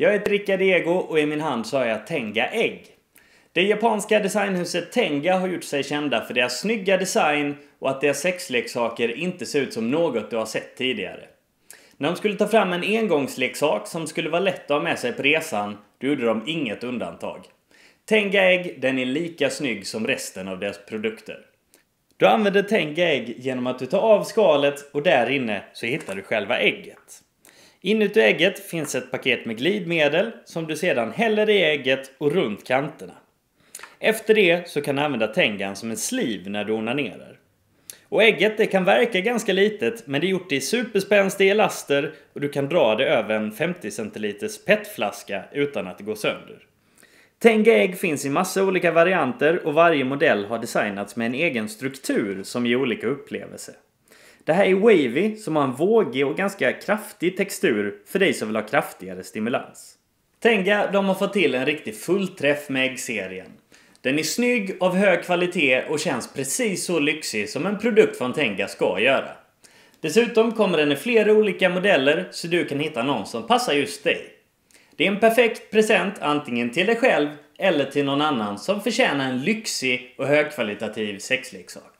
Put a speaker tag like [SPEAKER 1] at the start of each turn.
[SPEAKER 1] Jag heter Rickard Ego och i min hand så har jag Tenga ägg. Det japanska designhuset Tenga har gjort sig kända för deras snygga design och att deras sexleksaker inte ser ut som något du har sett tidigare. När de skulle ta fram en engångsleksak som skulle vara lätt att ha med sig på resan, då gjorde de inget undantag. Tenga ägg, den är lika snygg som resten av deras produkter. Du använder Tenga ägg genom att du tar av skalet och där inne så hittar du själva ägget. Inuti ägget finns ett paket med glidmedel som du sedan häller i ägget och runt kanterna. Efter det så kan du använda tängan som en sliv när du onanerar. Och ägget det kan verka ganska litet men det är gjort i superspänstiga elaster och du kan dra det över en 50 centiliters petflaska utan att det går sönder. Tenga ägg finns i massa olika varianter och varje modell har designats med en egen struktur som ger olika upplevelser. Det här är wavy som har en vågig och ganska kraftig textur för dig som vill ha kraftigare stimulans. Tenga, de har fått till en riktig fullträff med äggserien. Den är snygg, av hög kvalitet och känns precis så lyxig som en produkt från Tenga ska göra. Dessutom kommer den i flera olika modeller så du kan hitta någon som passar just dig. Det är en perfekt present antingen till dig själv eller till någon annan som förtjänar en lyxig och högkvalitativ sexleksak.